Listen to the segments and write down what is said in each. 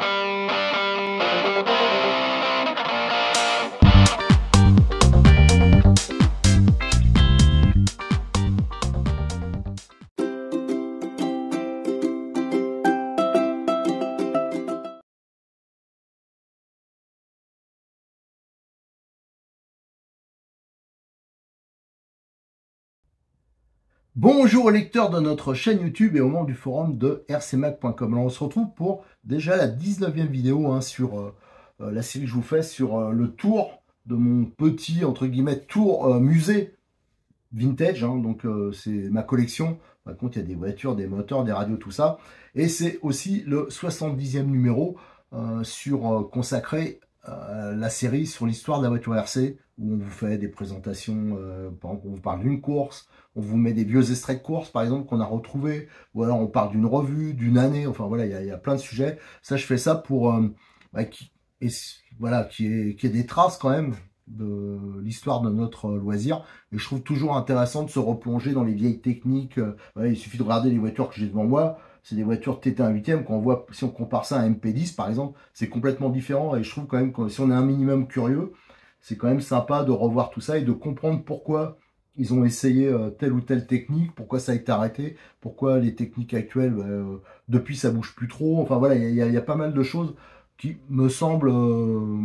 Música Bonjour aux lecteurs de notre chaîne YouTube et au monde du forum de rcmac.com. on se retrouve pour déjà la 19e vidéo hein, sur euh, euh, la série que je vous fais sur euh, le tour de mon petit, entre guillemets, tour musée vintage. Hein. donc c'est ma collection. Par contre, il y a des voitures, des moteurs, des radios, tout ça. Et c'est aussi le 70e numéro sur consacré euh, la série sur l'histoire de la voiture RC, où on vous fait des présentations, euh, on vous parle d'une course, on vous met des vieux extraits de course, par exemple, qu'on a retrouvés, ou alors on parle d'une revue, d'une année, enfin voilà, il y a, plein de sujets. Ça, je fais ça pour... qu'il euh, y bah, qui, et, voilà, qui qui des traces quand même de l'histoire de notre loisir. Et je trouve toujours intéressant de se replonger dans les vieilles techniques. il suffit de regarder les voitures que j'ai devant moi c'est des voitures TT1 8 qu'on voit, si on compare ça à MP10 par exemple, c'est complètement différent et je trouve quand même que si on est un minimum curieux, c'est quand même sympa de revoir tout ça et de comprendre pourquoi ils ont essayé euh, telle ou telle technique, pourquoi ça a été arrêté, pourquoi les techniques actuelles, euh, depuis ça bouge plus trop. Enfin voilà, il y, a pas mal de choses qui me semblent euh,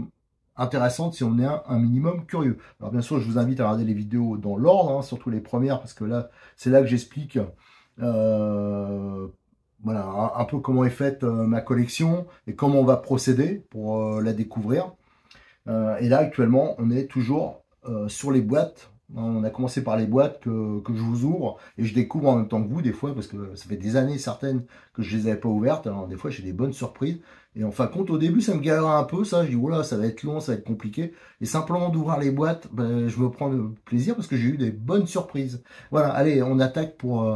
intéressantes si on est un, minimum curieux. Alors bien sûr, je vous invite à regarder les vidéos dans l'ordre, hein, surtout les premières, parce que là, c'est là que j'explique voilà un, peu comment est faite euh, ma collection et comment on va procéder pour euh, la découvrir. Euh, et là, actuellement, on est toujours sur les boîtes. Hein, on a commencé par les boîtes que, que, je vous ouvre et je découvre en même temps que vous des fois parce que ça fait des années certaines que je les avais pas ouvertes. Alors des fois j'ai des bonnes surprises et en fin de compte au début ça me galère un peu ça. Je dis voilà, ça va être long, ça va être compliqué et simplement d'ouvrir les boîtes, ben, je me prends le plaisir parce que j'ai eu des bonnes surprises. Voilà, allez on attaque pour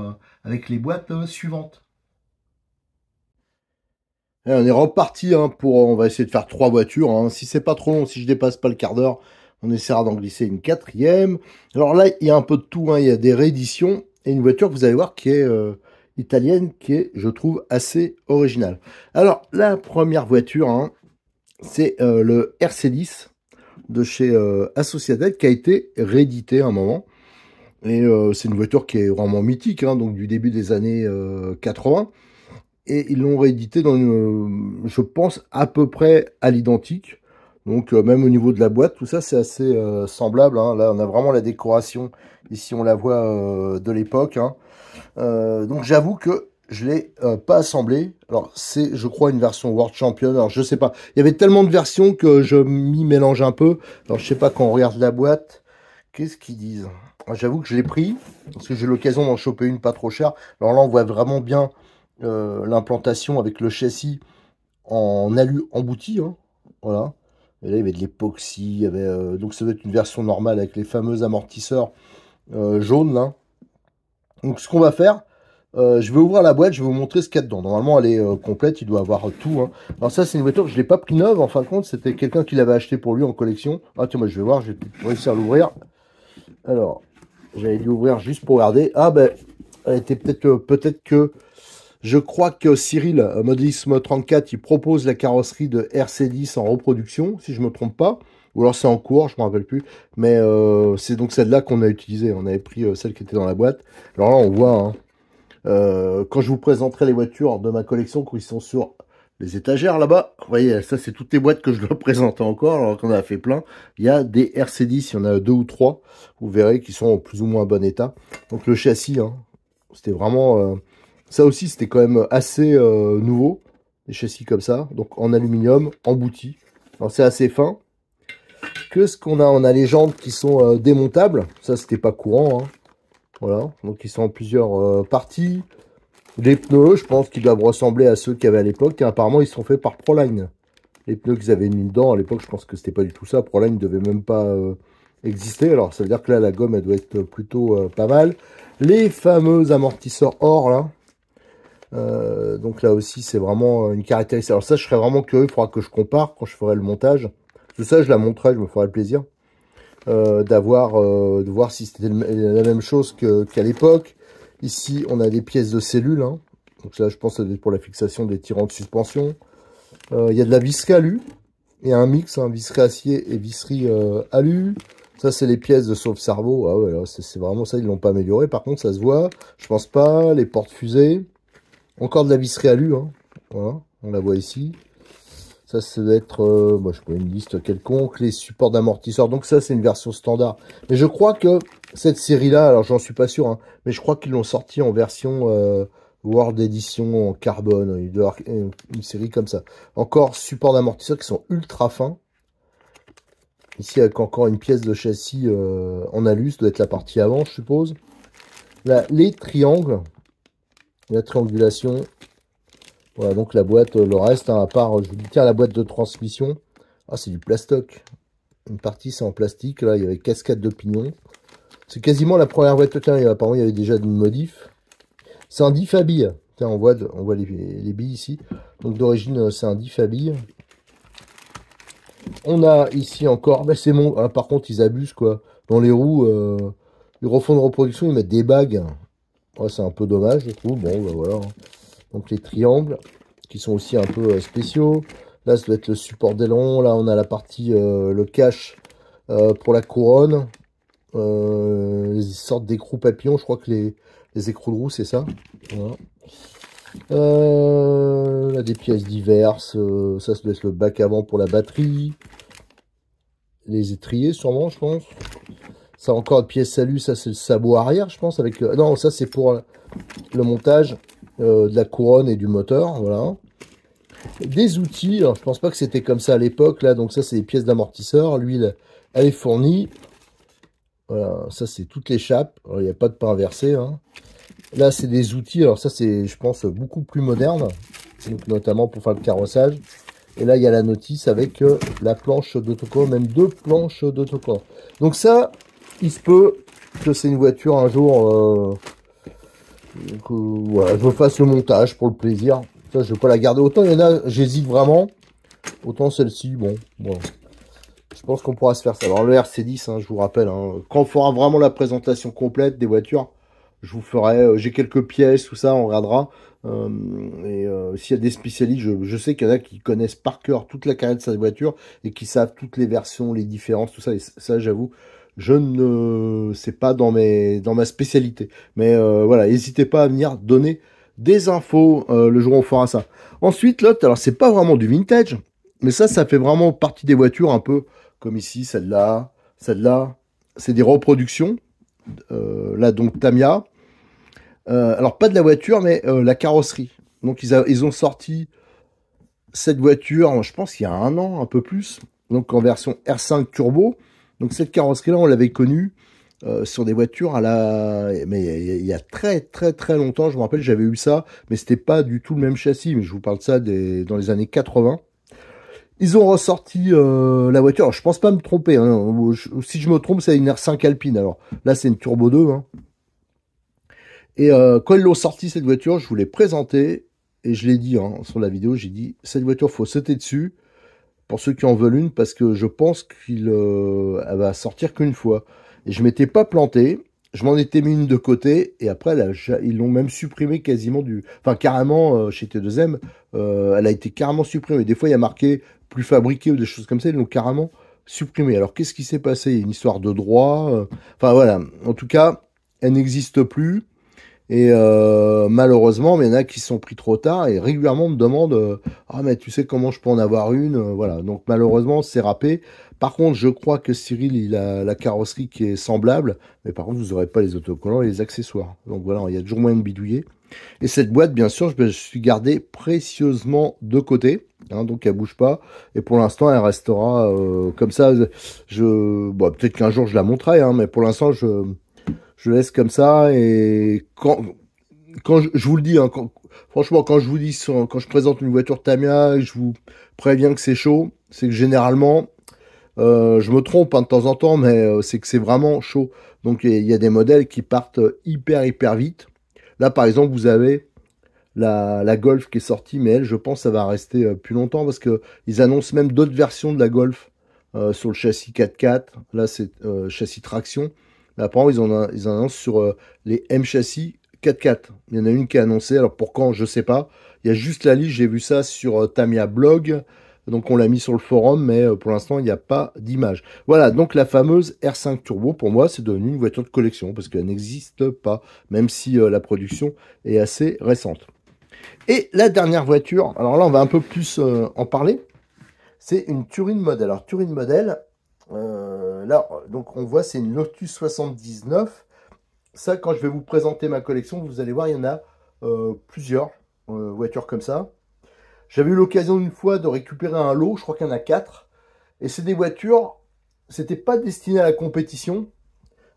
avec les boîtes suivantes. Eh, on est reparti hein, pour. On va essayer de faire trois voitures. Hein. Si c'est pas trop long, si je dépasse pas le quart d'heure, on essaiera d'en glisser une quatrième. Alors là, il y a un peu de tout. Hein. Il y a des rééditions et une voiture, que vous allez voir, qui est euh, italienne, qui est, je trouve, assez originale. Alors, la première voiture, hein, c'est euh, le RC10 de chez euh, Associated qui a été réédité à un moment. Et c'est une voiture qui est vraiment mythique, donc du début des années 80 et ils l'ont réédité dans euh, je pense, à peu près à l'identique. Donc euh, même au niveau de la boîte, tout ça c'est assez euh, semblable. Hein. Là on a vraiment la décoration, ici on la voit de l'époque. Hein. donc j'avoue que je l'ai pas assemblé. Alors c'est je crois une version World Champion. Alors je sais pas. Il y avait tellement de versions que je m'y mélange un peu. Alors je sais pas quand on regarde la boîte, qu'est-ce qu'ils disent J'avoue que je l'ai pris, parce que j'ai l'occasion d'en choper une pas trop chère. Alors là on voit vraiment bien euh, l'implantation avec le châssis en alu embouti. Hein, voilà. Et là, il y avait de l'époxy, euh, donc ça doit être une version normale avec les fameux amortisseurs euh, jaunes Donc ce qu'on va faire, je vais ouvrir la boîte, je vais vous montrer ce qu'il y a dedans. Normalement, elle est complète, il doit avoir tout. Hein. Alors ça, c'est une voiture que je l'ai pas pris neuve, en fin de compte, c'était quelqu'un qui l'avait acheté pour lui en collection. Ah tiens, moi je vais voir, je vais réussir à l'ouvrir. Alors, j'allais dû ouvrir juste pour regarder. Ah ben, elle était peut-être peut-être que je crois que Cyril, euh, Modélisme 34, il propose la carrosserie de RC10 en reproduction, si je ne me trompe pas. Ou alors c'est en cours, je ne me rappelle plus. Mais euh, c'est donc celle-là qu'on a utilisée. On avait pris euh, celle qui était dans la boîte. Alors là, on voit, hein. quand je vous présenterai les voitures de ma collection, qui sont sur les étagères là-bas, vous voyez, ça c'est toutes les boîtes que je dois présenter encore, alors qu'on a fait plein. Il y a des RC10, il y en a deux ou trois, vous verrez, qu'ils sont en plus ou moins bon état. Donc le châssis, hein, c'était vraiment... Ça aussi, c'était quand même assez euh, nouveau, des châssis comme ça, donc en aluminium, embouti. C'est assez fin. Que ce qu'on a, on a les jambes qui sont euh, démontables. Ça, c'était pas courant. Hein. Voilà, donc ils sont en plusieurs euh, parties. Les pneus, je pense qu'ils doivent ressembler à ceux qu'il y avait à l'époque. Apparemment, ils sont faits par Proline. Les pneus qu'ils avaient mis dedans, à l'époque, je pense que c'était pas du tout ça. Proline ne devait même pas exister. Alors, ça veut dire que là, la gomme, elle doit être plutôt pas mal. Les fameux amortisseurs or, là, euh, donc là aussi, c'est vraiment euh, une caractéristique. Alors ça, je serais vraiment curieux, il faudra que je compare quand je ferai le montage. Tout ça, je la montrerai, je me ferai le plaisir euh, d'avoir, euh, de voir si c'était la même chose qu'à l'époque. Ici, on a des pièces de cellules. Hein. Donc ça je pense que être pour la fixation des tirants de suspension. Euh, il y a de la vis calu et un mix, hein, visserie acier et visserie alu. Ça, c'est les pièces de sauve-cerveau. Ah ouais, c'est vraiment ça, ils l'ont pas amélioré. Par contre, ça se voit. Je pense pas. Les portes fusées. Encore de la visserie alu, hein. voilà, on la voit ici. Ça, ça doit être, moi, euh, bah, je connais une liste quelconque, les supports d'amortisseurs. Donc ça, c'est une version standard. Mais je crois que cette série-là, alors j'en suis pas sûr, hein, mais je crois qu'ils l'ont sorti en version euh, World Edition en carbone. Il doit avoir euh, une série comme ça. Encore supports d'amortisseurs qui sont ultra fins. Ici, avec encore une pièce de châssis euh, en alu, ça doit être la partie avant, je suppose. Là, les triangles la triangulation. Voilà, donc la boîte, euh, le reste, hein, à part, euh, je vous tiens, la boîte de transmission. Ah, c'est du plastoc. Une partie, c'est en plastique. Là, il y avait cascade de pignons. C'est quasiment la première boîte. Tiens, apparemment, il y avait déjà des modif. C'est un diff billes. Tiens, on voit, les, billes ici. Donc, d'origine, euh, c'est un diff On a ici encore, mais c'est mon. Ah, par contre, ils abusent quoi. Dans les roues, euh, ils refont de reproduction, ils mettent des bagues c'est un peu dommage, je trouve. Bon, bah voilà. Hein. Donc les triangles, qui sont aussi un peu euh, spéciaux. Là, ça doit être le support longs Là, on a la partie, euh, le cache euh, pour la couronne. les sortes d'écrous papillons, je crois que les, les écrous de roue, c'est ça. Voilà. là, des pièces diverses. ça, ça doit être le bac avant pour la batterie. Les étriers, sûrement, je pense. Ça, encore une pièce salut. Ça, c'est le sabot arrière, je pense. Avec, non, ça, c'est pour euh, le montage euh, de la couronne et du moteur. Voilà. Des outils. Alors, je pense pas que c'était comme ça à l'époque. Là, donc ça, c'est des pièces d'amortisseur. L'huile, elle est fournie. Voilà, ça c'est toutes les chapes. Il n'y a pas de pain versé. Hein. Là, c'est des outils. Alors ça, c'est, je pense, beaucoup plus moderne. Donc, notamment pour faire le carrossage. Et là, il y a la notice avec euh, la planche d'autocollant, même deux planches d'autocollant. Donc ça, il se peut que c'est une voiture un jour euh, que je fasse le montage pour le plaisir. Ça, je veux pas la garder. Autant il y en a, j'hésite vraiment. Autant celle-ci, bon, Bon, Je pense qu'on pourra se faire ça. Alors le RC10, hein, je vous rappelle, hein. quand on fera vraiment la présentation complète des voitures, je vous ferai, euh, j'ai quelques pièces, tout ça, on regardera. Euh, et euh, s'il y a des spécialistes, je, sais qu'il y en a qui connaissent par cœur toute la carrière de sa voiture et qui savent toutes les versions, les différences, tout ça. Et ça, j'avoue, je ne sais pas dans dans ma spécialité. Mais euh, voilà, n'hésitez pas à venir donner des infos euh, le jour où on fera ça. Ensuite, l'autre, alors c'est pas vraiment du vintage, mais ça, ça fait vraiment partie des voitures un peu comme ici, celle-là, celle-là. C'est des reproductions. Euh, là, donc Tamia. alors pas de la voiture, mais la carrosserie. Donc ils, ont sorti cette voiture, je pense il y a un an, un peu plus. Donc en version R5 turbo. Donc cette carrosserie-là, on l'avait connue euh, sur des voitures à la mais il y, a très très très longtemps je me rappelle j'avais eu ça mais c'était pas du tout le même châssis mais je vous parle de ça des... dans les années 80 ils ont ressorti euh, la voiture alors, je pense pas me tromper hein. si je me trompe c'est une R5 Alpine alors là c'est une Turbo 2 hein. et euh, quand ils l'ont sorti cette voiture je vous l'ai présentée et je l'ai dit hein, sur la vidéo j'ai dit cette voiture faut sauter dessus pour ceux qui en veulent une parce que je pense qu'il euh, va sortir qu'une fois. Et je m'étais pas planté, je m'en étais mis une de côté et après là, ils l'ont même supprimé quasiment du, enfin carrément euh, chez T2M, euh, elle a été carrément supprimée. Des fois il y a marqué plus fabriqué ou des choses comme ça, ils l'ont carrément supprimée. Alors qu'est-ce qui s'est passé Une histoire de droit, euh, enfin voilà. En tout cas, elle n'existe plus. Et euh, malheureusement, il y en a qui sont pris trop tard et régulièrement me demandent euh, Ah, mais tu sais comment je peux en avoir une euh, Voilà. Donc, malheureusement, c'est râpé. Par contre, je crois que Cyril, il a la carrosserie qui est semblable. Mais par contre, vous n'aurez pas les autocollants et les accessoires. Donc, voilà, il y a toujours moyen de bidouiller. Et cette boîte, bien sûr, je, suis gardée précieusement de côté. Hein, donc elle bouge pas. Et pour l'instant, elle restera comme ça. Je, bon, peut-être qu'un jour je la montrerai, hein, mais pour l'instant, je, je laisse comme ça et quand je, vous le dis, hein, franchement, quand je vous dis quand je présente une voiture Tamiya, je vous préviens que c'est chaud, c'est que généralement euh, je me trompe hein, de temps en temps, mais euh, c'est que c'est vraiment chaud. Donc il y, a des modèles qui partent euh, hyper hyper vite. Là par exemple vous avez la, Golf qui est sortie, mais elle je pense ça va rester plus longtemps parce que ils annoncent même d'autres versions de la Golf sur le châssis 4x4. Là c'est châssis traction. Mais apparemment, ils en, ils annoncent sur euh, les M châssis 4x4. Il y en a une qui est annoncée, alors pour quand, je sais pas. Il y a juste la liste, j'ai vu ça sur euh, tamiya Tamia Blog. Donc on l'a mis sur le forum, mais euh, pour l'instant, il n'y a pas d'image. Voilà, donc la fameuse R5 Turbo, pour moi, c'est devenu une voiture de collection, parce qu'elle n'existe pas, même si la production est assez récente. Et la dernière voiture, alors là, on va un peu plus en parler, c'est une Turin Model. Alors Turin Model, euh, là, donc on voit, c'est une Lotus 79. Ça, quand je vais vous présenter ma collection, vous allez voir, il y en a euh, plusieurs euh, voitures comme ça. J'avais eu l'occasion une fois de récupérer un lot, je crois qu'il y en a 4. Et c'est des voitures, c'était pas destiné à la compétition.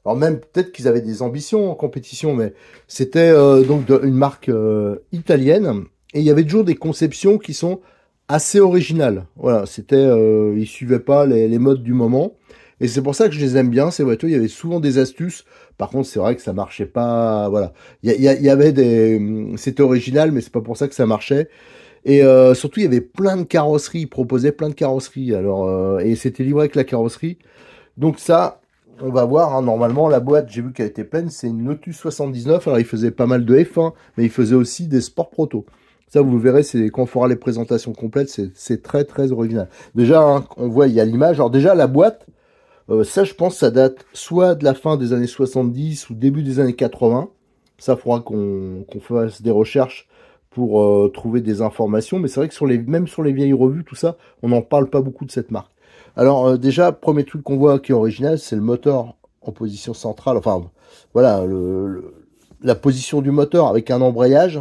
Alors même peut-être qu'ils avaient des ambitions en compétition, mais c'était donc une marque italienne. Et il y avait toujours des conceptions qui sont assez original. Voilà, c'était, euh, ils suivaient pas les, les, modes du moment. Et c'est pour ça que je les aime bien, ces voitures. Il y avait souvent des astuces. Par contre, c'est vrai que ça marchait pas. Voilà, il y, avait des, c'était original, mais c'est pas pour ça que ça marchait. Et euh, surtout, il y avait plein de carrosseries. il proposait plein de carrosseries. Alors, euh, et c'était livré avec la carrosserie. Donc ça, on va voir. Hein, normalement, la boîte, j'ai vu qu'elle était pleine. C'est une Lotus 79. Alors, il faisait pas mal de F1, mais il faisait aussi des sports proto. Ça, vous verrez, c'est quand on fera les présentations complètes, c'est très très original. Déjà, hein, on voit, il y a l'image. Alors déjà, la boîte, euh, ça, je pense, ça date soit de la fin des années 70 ou début des années 80. Ça, il faudra qu'on fasse des recherches pour euh, trouver des informations. Mais c'est vrai que sur les, même sur les vieilles revues, tout ça, on n'en parle pas beaucoup de cette marque. Alors euh, déjà, premier truc qu'on voit qui est original, c'est le moteur en position centrale. Enfin, voilà, la position du moteur avec un embrayage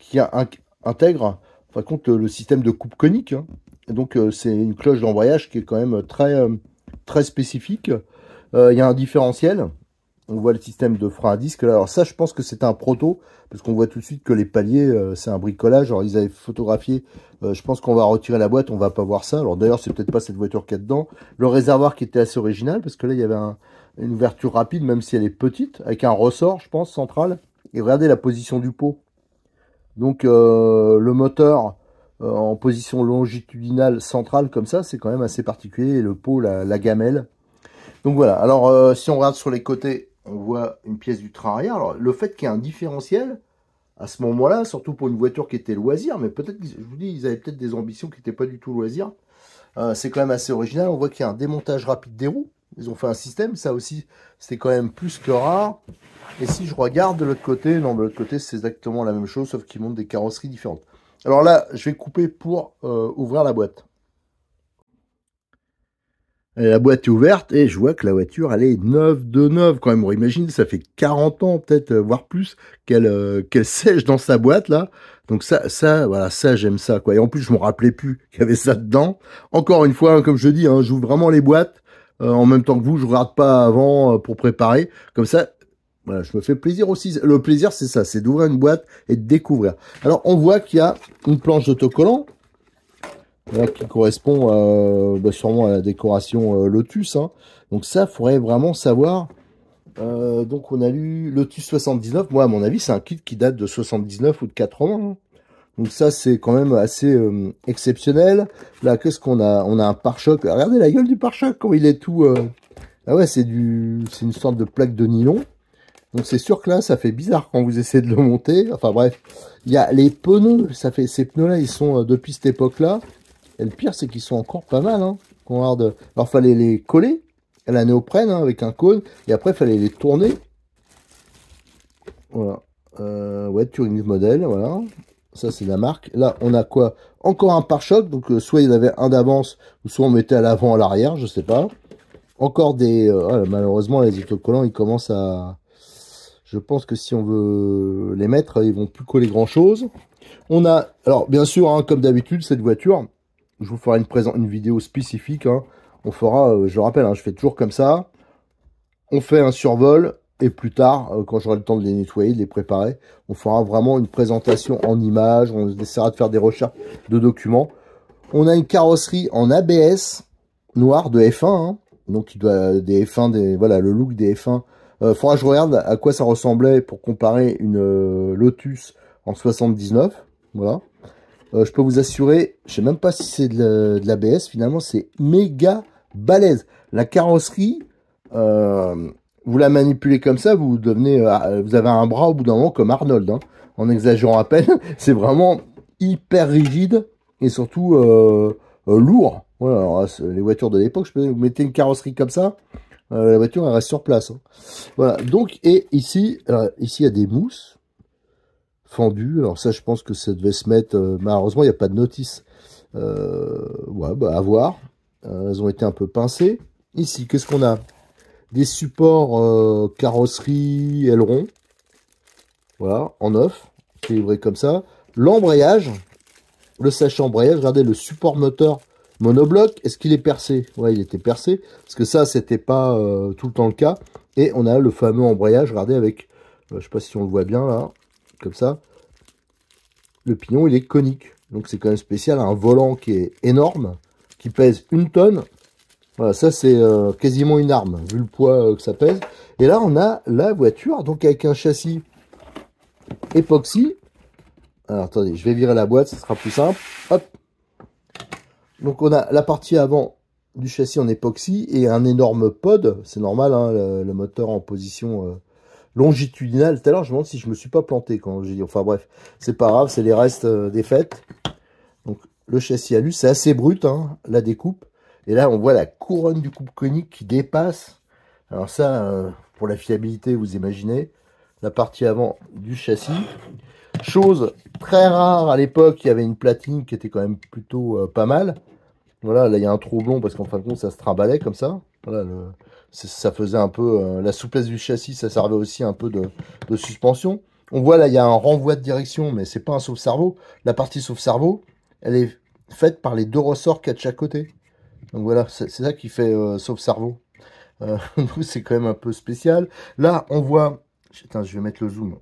qui a un, intègre, par contre le système de coupe conique. Hein. donc, euh, c'est une cloche d'embrayage qui est quand même euh, très, euh, très spécifique. Il y a un différentiel. On voit le système de frein à disque. Alors ça, je pense que c'est un proto, parce qu'on voit tout de suite que les paliers, c'est un bricolage. Alors ils avaient photographié, je pense qu'on va retirer la boîte, on va pas voir ça. Alors d'ailleurs, c'est peut-être pas cette voiture qu'il y a dedans. Le réservoir qui était assez original, parce que là, il y avait une ouverture rapide, même si elle est petite, avec un ressort, je pense, central. Et regardez la position du pot. Donc euh, le moteur euh, en position longitudinale centrale comme ça, c'est quand même assez particulier, et le pot, la, gamelle. Donc voilà, alors euh, si on regarde sur les côtés, on voit une pièce du train arrière. Alors le fait qu'il y ait un différentiel, à ce moment-là, surtout pour une voiture qui était loisir, mais peut-être, je vous dis, ils avaient peut-être des ambitions qui n'étaient pas du tout loisir, c'est quand même assez original. On voit qu'il y a un démontage rapide des roues, ils ont fait un système, ça aussi, c'était quand même plus que rare. Et si je regarde de l'autre côté, non, de l'autre côté, c'est exactement la même chose, sauf qu'ils montent des carrosseries différentes. Alors là, je vais couper pour euh, ouvrir la boîte. la boîte est ouverte et je vois que la voiture, elle est neuve de neuve quand même. On imagine, ça fait 40 ans peut-être, euh, voire plus, qu'elle euh, qu'elle sèche dans sa boîte là. Donc ça, ça, voilà, ça j'aime ça quoi. Et en plus, je me rappelais plus qu'il y avait ça dedans. Encore une fois, hein, comme je dis, hein, j'ouvre vraiment les boîtes euh, en même temps que vous. Je regarde pas avant euh, pour préparer. Comme ça, je me fais plaisir aussi. Le plaisir, c'est ça, c'est d'ouvrir une boîte et de découvrir. Alors, on voit qu'il y a une planche d'autocollant qui correspond euh, bah, sûrement à la décoration Lotus. Hein. Donc ça, faudrait vraiment savoir. donc on a lu Lotus 79. Moi, à mon avis, c'est un kit qui date de 79 ou de 80. ans. Hein. Donc ça, c'est quand même assez euh, exceptionnel. Là, qu'est-ce qu'on a On a un pare-choc. Regardez la gueule du pare-choc, quand il est tout... Euh. Ah ouais, c'est du, c'est une sorte de plaque de nylon. Donc c'est sûr que là, ça fait bizarre quand vous essayez de le monter. Enfin bref, il y a les pneus. Ça fait ces pneus-là, ils sont euh, depuis cette époque-là. Et le pire, c'est qu'ils sont encore pas mal. Hein, qu'on regarde. Alors fallait les coller à la néoprène hein, avec un cône, et après fallait les tourner. Voilà. Euh, ouais, Turing modèle, voilà. Ça, c'est la marque. Là, on a quoi Encore un pare-choc. Donc, euh, soit il y avait un d'avance, ou soit on mettait à l'avant, à l'arrière, je sais pas. Encore des... Euh, ah, malheureusement, les autocollants, ils commencent à... Je pense que si on veut les mettre, ils vont plus coller grand-chose. On a... Alors, bien sûr, hein, comme d'habitude, cette voiture, je vous ferai une, une vidéo spécifique. Hein. On fera, euh, je le rappelle, hein, je fais toujours comme ça. On fait un survol et plus tard, euh, quand j'aurai le temps de les nettoyer, de les préparer, on fera vraiment une présentation en images, on essaiera de faire des recherches de documents. On a une carrosserie en ABS noire de F1, hein. donc il doit des F1, des, voilà le look des F1. Euh, faudra que je regarde à quoi ça ressemblait pour comparer une euh, Lotus en 79, voilà. Euh, je peux vous assurer, je sais même pas si c'est de, l'ABS, finalement c'est méga balèze. La carrosserie, vous la manipulez comme ça, vous devenez, euh, ah, vous avez un bras au bout d'un moment comme Arnold, hein. en exagérant à peine. C'est vraiment hyper rigide et surtout euh, euh, lourd. Voilà, ah, les voitures de l'époque, vous mettez une carrosserie comme ça, la voiture elle reste sur place. Hein. Voilà. Donc et ici, ici il y a des mousses fendues. Alors ça, je pense que ça devait se mettre. malheureusement, il n'y a pas de notice. ouais, bah, à voir. elles ont été un peu pincées. Ici, qu'est-ce qu'on a des supports euh, carrosserie aileron. Voilà, en neuf, c'est comme ça. L'embrayage, le sachet embrayage, regardez le support moteur monobloc, est-ce qu'il est percé Ouais, il était percé, parce que ça, c'était pas euh, tout le temps le cas. Et on a le fameux embrayage, regardez, avec, euh, je sais pas si on le voit bien là, comme ça. Le pignon, il est conique, donc c'est quand même spécial, un volant qui est énorme, qui pèse une tonne, ça c'est euh, quasiment une arme, vu le poids euh, que ça pèse. Et là, on a la voiture, donc avec un châssis époxy. Alors attendez, je vais virer la boîte, ce sera plus simple. Donc on a la partie avant du châssis en époxy et un énorme pod. C'est normal, hein, le, moteur en position euh, longitudinale. Tout à l'heure, je me demande si je me suis pas planté quand j'ai dit. Enfin bref, c'est pas grave, c'est les restes des fêtes. Donc le châssis à alu, c'est assez brut, hein, la découpe. Et là, on voit la couronne du coupe conique qui dépasse. Alors ça, euh, pour la fiabilité, vous imaginez, la partie avant du châssis. Chose très rare à l'époque, il y avait une platine qui était quand même plutôt euh, pas mal. Voilà, là il y a un troublon parce qu'en fin de compte ça se trimbalait comme ça. Voilà, ça faisait un peu euh, la souplesse du châssis, ça servait aussi un peu de, suspension. On voit là il y a un renvoi de direction, mais c'est pas un sauve cerveau La partie sauf-cerveau, elle est faite par les deux ressorts qu'il y a de chaque côté. Donc voilà, c'est ça qui fait euh, sauf cerveau. Euh, c'est quand même un peu spécial. Là, on voit... je vais mettre le zoom.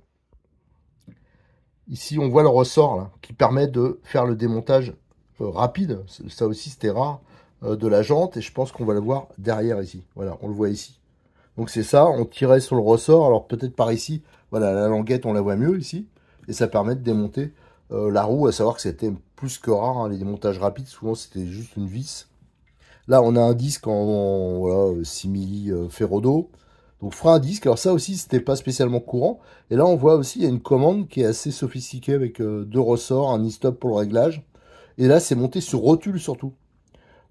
Ici, on voit le ressort qui permet de faire le démontage euh, rapide. Ça aussi, c'était rare de la jante. Et je pense qu'on va le voir derrière ici. Voilà, on le voit ici. Donc c'est ça, on tirait sur le ressort. Alors peut-être par ici, voilà, la languette, on la voit mieux ici. Et ça permet de démonter la roue, à savoir que c'était plus que rare. Hein, les démontages rapides, souvent, c'était juste une vis Là, on a un disque en, voilà, simili euh, ferrodo. Donc, frein à disque. Alors, ça aussi, c'était pas spécialement courant. Et là, on voit aussi, il y a une commande qui est assez sophistiquée avec euh, deux ressorts, un e-stop pour le réglage. Et là, c'est monté sur rotule surtout.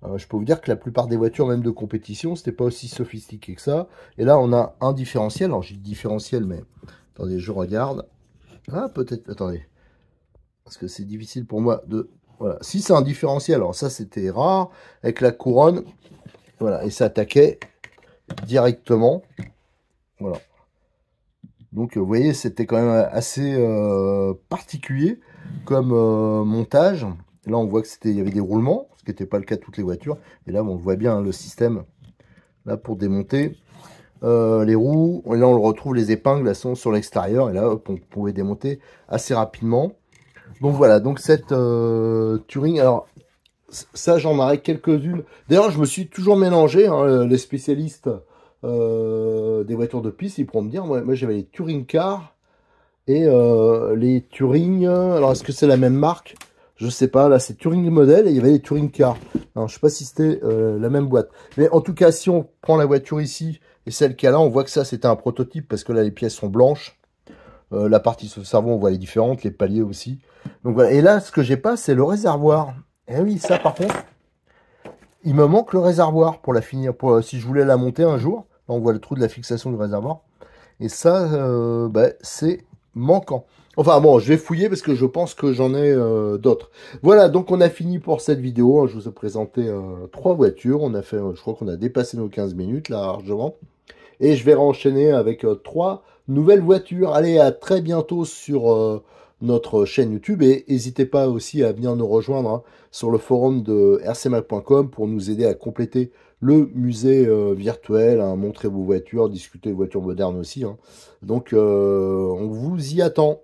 Euh, je peux vous dire que la plupart des voitures, même de compétition, c'était pas aussi sophistiqué que ça. Et là, on a un différentiel. Alors, j'ai différentiel, mais attendez, je regarde. Ah, peut-être, attendez. Parce que c'est difficile pour moi de voilà. Si c'est un différentiel, alors ça c'était rare, avec la couronne, voilà, et ça attaquait directement. Voilà. Donc euh, vous voyez, c'était quand même assez euh, particulier comme euh, montage. Là, on voit que c'était, il y avait des roulements, ce qui n'était pas le cas de toutes les voitures. Et là, on voit bien hein, le système là pour démonter les roues. Et là, on le retrouve, les épingles, elles sont sur l'extérieur. Et là, on pouvait démonter assez rapidement. Donc voilà, donc cette euh, Turing, alors ça j'en arrête quelques-unes. D'ailleurs, je me suis toujours mélangé, hein, les spécialistes euh, des voitures de piste, ils pourront me dire, moi, j'avais les Turing Car et euh, les Turing, alors est-ce que c'est la même marque je sais pas, là c'est Turing Model et il y avait les Turing Car. je sais pas si c'était la même boîte. Mais en tout cas, si on prend la voiture ici et celle qu'il a là, on voit que ça c'était un prototype parce que là les pièces sont blanches. Euh, la partie sur le cerveau, on voit les différentes, les paliers aussi. Donc voilà. Et là, ce que j'ai pas, c'est le réservoir. Eh oui, ça par contre, il me manque le réservoir pour la finir. Pour, euh, si je voulais la monter un jour, on voit le trou de la fixation du réservoir. Et ça, euh, ben, c'est manquant. Enfin bon, je vais fouiller parce que je pense que j'en ai euh, d'autres. Voilà, donc on a fini pour cette vidéo. Hein. Je vous ai présenté trois voitures. On a fait, je crois qu'on a dépassé nos 15 minutes là largement. Et je vais enchaîner avec trois nouvelle voiture. Allez, à très bientôt sur euh, notre chaîne YouTube et n'hésitez pas aussi à venir nous rejoindre hein, sur le forum de rcmac.com pour nous aider à compléter le musée euh, virtuel, à hein, montrer vos voitures, discuter de voitures modernes aussi. Hein. Donc euh, on vous y attend.